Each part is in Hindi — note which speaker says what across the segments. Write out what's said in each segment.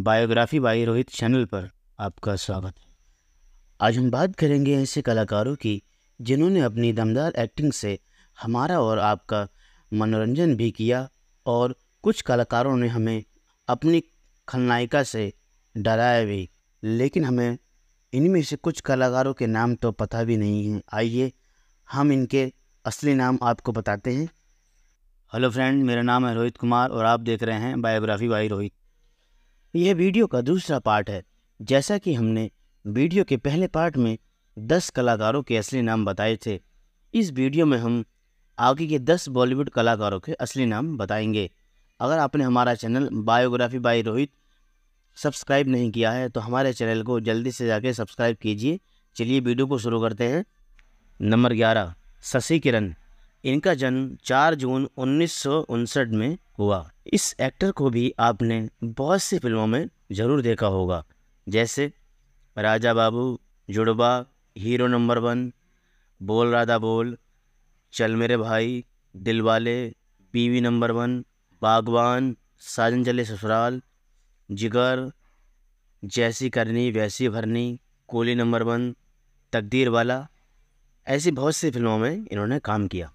Speaker 1: बायोग्राफी बाई रोहित चैनल पर आपका स्वागत है आज हम बात करेंगे ऐसे कलाकारों की जिन्होंने अपनी दमदार एक्टिंग से हमारा और आपका मनोरंजन भी किया और कुछ कलाकारों ने हमें अपनी खलनायिका से डराया भी लेकिन हमें इनमें से कुछ कलाकारों के नाम तो पता भी नहीं है आइए हम इनके असली नाम आपको बताते हैं हेलो फ्रेंड मेरा नाम है रोहित कुमार और आप देख रहे हैं बायोग्राफी बाई रोहित यह वीडियो का दूसरा पार्ट है जैसा कि हमने वीडियो के पहले पार्ट में दस कलाकारों के असली नाम बताए थे इस वीडियो में हम आगे के दस बॉलीवुड कलाकारों के असली नाम बताएंगे अगर आपने हमारा channel biography by Rohit subscribe नहीं किया है तो हमारे चैनल को जल्दी से जाके सब्सक्राइब कीजिए चलिए वीडियो को शुरू करते हैं नंबर ग्यारह शशि किरण इनका जन्म 4 जून उन्नीस में हुआ इस एक्टर को भी आपने बहुत सी फिल्मों में ज़रूर देखा होगा जैसे राजा बाबू जुड़वा हीरो नंबर वन बोल राधा बोल चल मेरे भाई दिल वाले बीवी नंबर वन बागवान साजन चले ससुराल जिगर जैसी करनी वैसी भरनी कोली नंबर वन तकदीर वाला ऐसी बहुत सी फिल्मों में इन्होंने काम किया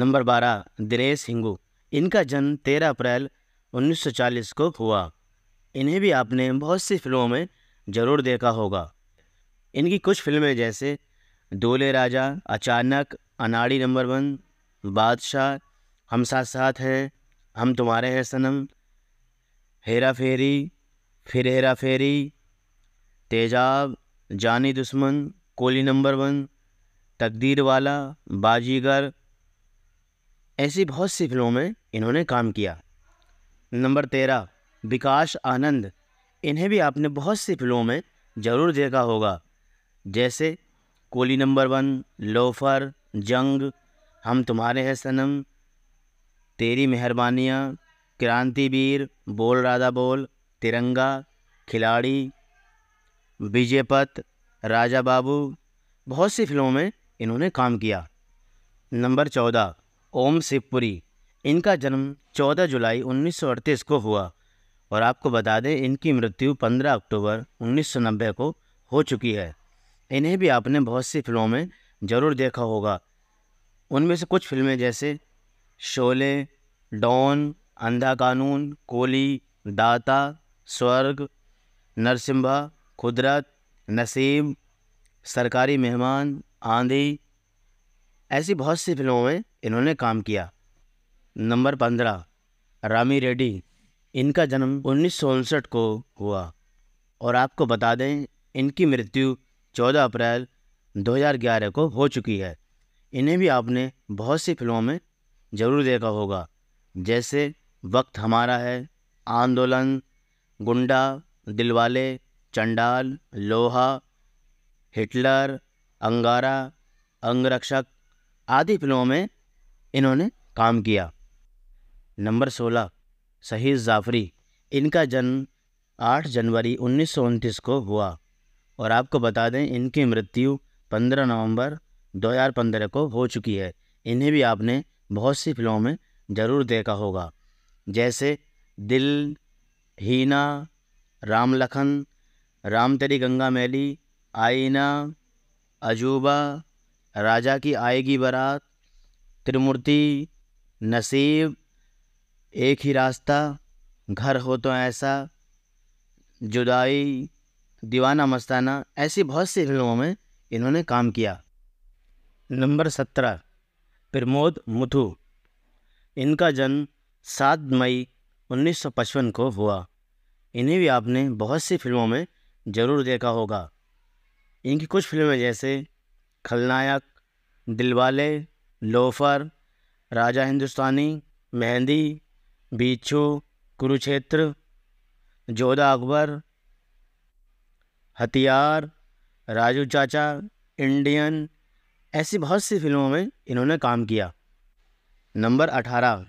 Speaker 1: नंबर बारह दिनेश हिंगू इनका जन्म तेरह अप्रैल 1940 को हुआ इन्हें भी आपने बहुत सी फिल्मों में ज़रूर देखा होगा इनकी कुछ फिल्में जैसे दोले राजा अचानक अनाड़ी नंबर वन बादशाह हम साथ साथ हैं हम तुम्हारे हैं सनम हेरा फेरी फिर हेरा फेरी तेजाब जानी दुश्मन कोली नंबर वन तकदीर वाला बाजीगर ऐसी बहुत सी फिल्मों में इन्होंने काम किया नंबर तेरह विकास आनंद इन्हें भी आपने बहुत सी फिल्मों में ज़रूर देखा होगा जैसे कोली नंबर वन लोफर जंग हम तुम्हारे हैं सनम तेरी मेहरबानियाँ क्रांतिवीर बोल राधा बोल तिरंगा खिलाड़ी विजयपत राजा बाबू बहुत सी फिल्मों में इन्होंने काम किया नंबर चौदह ओम शिवपुरी इनका जन्म 14 जुलाई 1938 को हुआ और आपको बता दें इनकी मृत्यु 15 अक्टूबर 1990 को हो चुकी है इन्हें भी आपने बहुत सी फिल्मों में ज़रूर देखा होगा उनमें से कुछ फिल्में जैसे शोले डॉन अंधा कानून कोली दाता स्वर्ग नरसिम्हा कुदरत नसीब सरकारी मेहमान आंधी ऐसी बहुत सी फिल्मों में इन्होंने काम किया नंबर पंद्रह रामी रेड्डी इनका जन्म उन्नीस को हुआ और आपको बता दें इनकी मृत्यु 14 अप्रैल 2011 को हो चुकी है इन्हें भी आपने बहुत सी फिल्मों में ज़रूर देखा होगा जैसे वक्त हमारा है आंदोलन गुंडा दिलवाले चंडाल लोहा हिटलर अंगारा अंगरक्षक आदि फिल्मों में इन्होंने काम किया नंबर सोलह शहीद जाफरी इनका जन्म 8 जनवरी उन्नीस को हुआ और आपको बता दें इनकी मृत्यु 15 नवंबर 2015 को हो चुकी है इन्हें भी आपने बहुत सी फिल्मों में ज़रूर देखा होगा जैसे दिल हीना राम लखन राम तेरी गंगा मैली आईना अजूबा राजा की आएगी बारात त्रिमूर्ति नसीब एक ही रास्ता घर हो तो ऐसा जुदाई दीवाना मस्ताना ऐसी बहुत सी फिल्मों में इन्होंने काम किया नंबर सत्रह प्रमोद मुथु इनका जन्म सात मई 1955 को हुआ इन्हें भी आपने बहुत सी फिल्मों में ज़रूर देखा होगा इनकी कुछ फिल्में जैसे खलनायक दिलवाले लोफर राजा हिंदुस्तानी मेहंदी बिच्छू कुरुक्षेत्र जोधा अकबर हथियार राजू चाचा इंडियन ऐसी बहुत सी फिल्मों में इन्होंने काम किया नंबर अठारह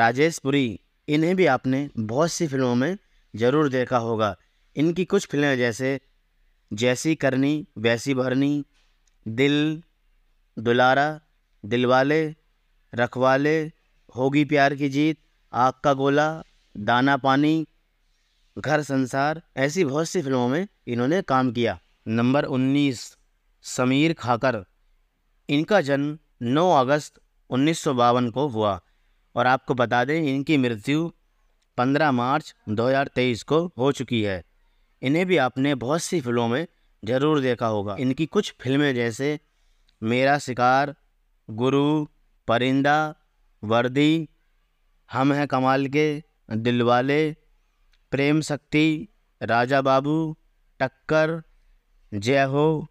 Speaker 1: राजेश पुरी इन्हें भी आपने बहुत सी फिल्मों में ज़रूर देखा होगा इनकी कुछ फिल्में जैसे जैसी करनी वैसी भरनी दिल दुलारा दिलवाले रखवाले होगी प्यार की जीत आग का गोला दाना पानी घर संसार ऐसी बहुत सी फिल्मों में इन्होंने काम किया नंबर 19 समीर खाकर इनका जन्म 9 अगस्त उन्नीस को हुआ और आपको बता दें इनकी मृत्यु 15 मार्च 2023 को हो चुकी है इन्हें भी आपने बहुत सी फिल्मों में ज़रूर देखा होगा इनकी कुछ फिल्में जैसे मेरा शिकार गुरु परिंदा वर्दी हम हैं कमाल के दिल वाले प्रेम शक्ति राजा बाबू टक्कर जय हो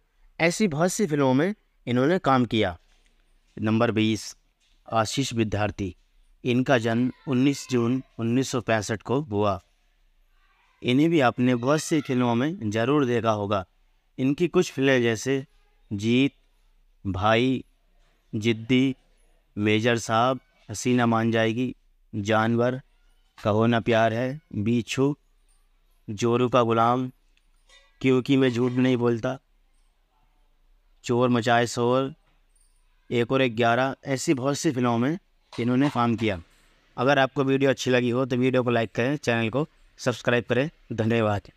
Speaker 1: ऐसी बहुत सी फिल्मों में इन्होंने काम किया नंबर बीस आशीष विद्यार्थी इनका जन्म 19 जून 1965 को हुआ इन्हें भी आपने बहुत सी फिल्मों में ज़रूर देखा होगा इनकी कुछ फिल्में जैसे जीत भाई जिद्दी मेजर साहब हसीना मान जाएगी जानवर कहो ना प्यार है बीछू जोरू का गुलाम क्योंकि मैं झूठ नहीं बोलता चोर मचाए शोर एक और एक ग्यारह ऐसी बहुत सी फिल्मों में इन्होंने काम किया अगर आपको वीडियो अच्छी लगी हो तो वीडियो को लाइक करें चैनल को सब्सक्राइब करें धन्यवाद